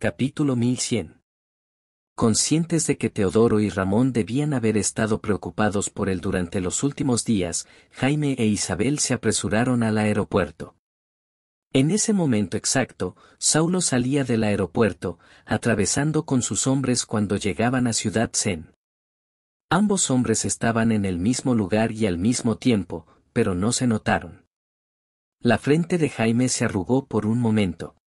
Capítulo 1100. Conscientes de que Teodoro y Ramón debían haber estado preocupados por él durante los últimos días, Jaime e Isabel se apresuraron al aeropuerto. En ese momento exacto, Saulo salía del aeropuerto, atravesando con sus hombres cuando llegaban a Ciudad Zen. Ambos hombres estaban en el mismo lugar y al mismo tiempo, pero no se notaron. La frente de Jaime se arrugó por un momento.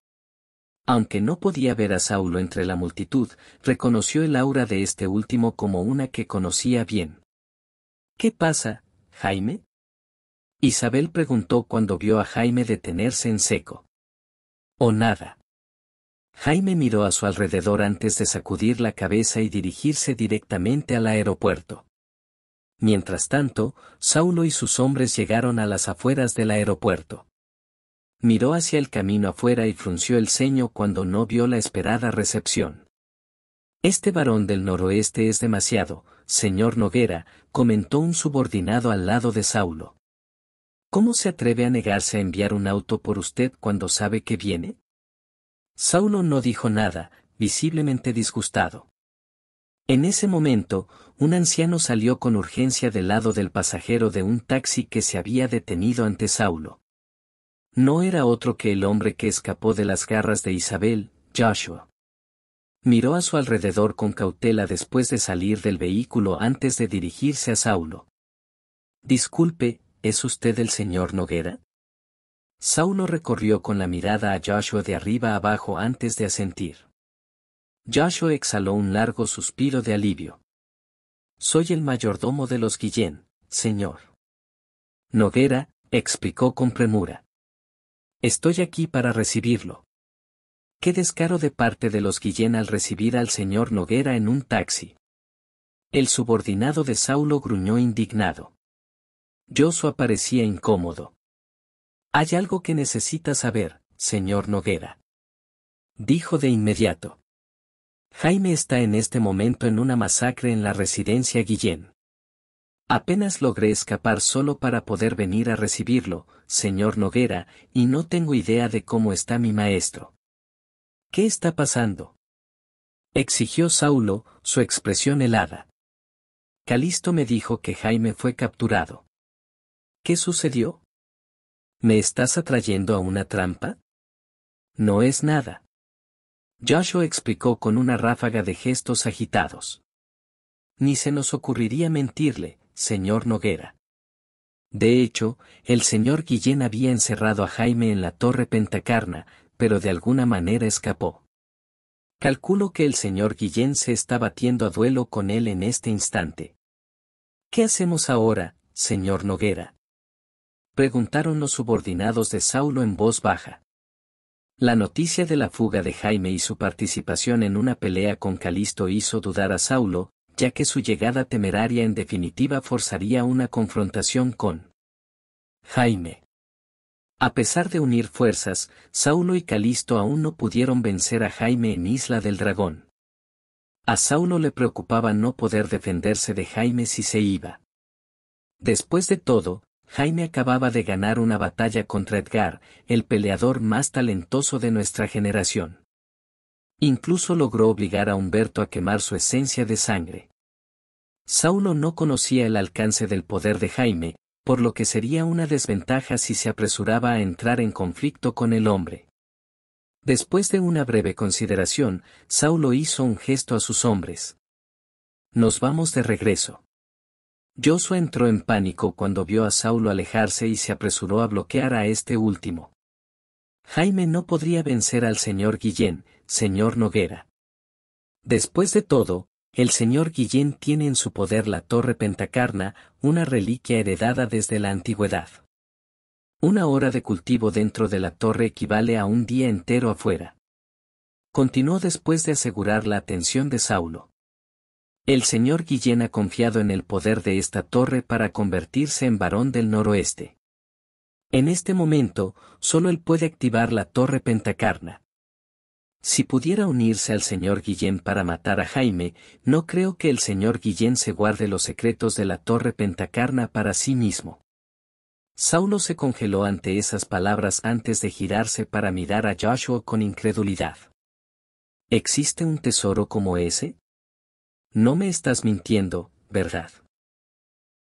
Aunque no podía ver a Saulo entre la multitud, reconoció el aura de este último como una que conocía bien. ¿Qué pasa, Jaime? Isabel preguntó cuando vio a Jaime detenerse en seco. O nada. Jaime miró a su alrededor antes de sacudir la cabeza y dirigirse directamente al aeropuerto. Mientras tanto, Saulo y sus hombres llegaron a las afueras del aeropuerto miró hacia el camino afuera y frunció el ceño cuando no vio la esperada recepción. Este varón del noroeste es demasiado, señor Noguera, comentó un subordinado al lado de Saulo. ¿Cómo se atreve a negarse a enviar un auto por usted cuando sabe que viene? Saulo no dijo nada, visiblemente disgustado. En ese momento, un anciano salió con urgencia del lado del pasajero de un taxi que se había detenido ante Saulo. No era otro que el hombre que escapó de las garras de Isabel, Joshua. Miró a su alrededor con cautela después de salir del vehículo antes de dirigirse a Saulo. Disculpe, ¿es usted el señor Noguera? Saulo recorrió con la mirada a Joshua de arriba abajo antes de asentir. Joshua exhaló un largo suspiro de alivio. Soy el mayordomo de los Guillén, señor. Noguera, explicó con premura. Estoy aquí para recibirlo. Qué descaro de parte de los Guillén al recibir al señor Noguera en un taxi. El subordinado de Saulo gruñó indignado. Yoso aparecía incómodo. Hay algo que necesita saber, señor Noguera. Dijo de inmediato. Jaime está en este momento en una masacre en la residencia Guillén. Apenas logré escapar solo para poder venir a recibirlo, señor Noguera, y no tengo idea de cómo está mi maestro. ¿Qué está pasando? exigió Saulo, su expresión helada. Calisto me dijo que Jaime fue capturado. ¿Qué sucedió? ¿Me estás atrayendo a una trampa? No es nada. Joshua explicó con una ráfaga de gestos agitados. Ni se nos ocurriría mentirle, señor Noguera. De hecho, el señor Guillén había encerrado a Jaime en la torre Pentacarna, pero de alguna manera escapó. Calculo que el señor Guillén se está batiendo a duelo con él en este instante. ¿Qué hacemos ahora, señor Noguera? Preguntaron los subordinados de Saulo en voz baja. La noticia de la fuga de Jaime y su participación en una pelea con Calisto hizo dudar a Saulo, ya que su llegada temeraria en definitiva forzaría una confrontación con Jaime. A pesar de unir fuerzas, Saulo y Calisto aún no pudieron vencer a Jaime en Isla del Dragón. A Saulo le preocupaba no poder defenderse de Jaime si se iba. Después de todo, Jaime acababa de ganar una batalla contra Edgar, el peleador más talentoso de nuestra generación. Incluso logró obligar a Humberto a quemar su esencia de sangre. Saulo no conocía el alcance del poder de Jaime, por lo que sería una desventaja si se apresuraba a entrar en conflicto con el hombre. Después de una breve consideración, Saulo hizo un gesto a sus hombres. Nos vamos de regreso. Josué entró en pánico cuando vio a Saulo alejarse y se apresuró a bloquear a este último. Jaime no podría vencer al señor Guillén, señor Noguera. Después de todo, el señor Guillén tiene en su poder la Torre Pentacarna, una reliquia heredada desde la antigüedad. Una hora de cultivo dentro de la torre equivale a un día entero afuera. Continuó después de asegurar la atención de Saulo. El señor Guillén ha confiado en el poder de esta torre para convertirse en varón del noroeste. En este momento, solo él puede activar la torre pentacarna. Si pudiera unirse al señor Guillén para matar a Jaime, no creo que el señor Guillén se guarde los secretos de la torre pentacarna para sí mismo. Saulo se congeló ante esas palabras antes de girarse para mirar a Joshua con incredulidad. ¿Existe un tesoro como ese? No me estás mintiendo, ¿verdad?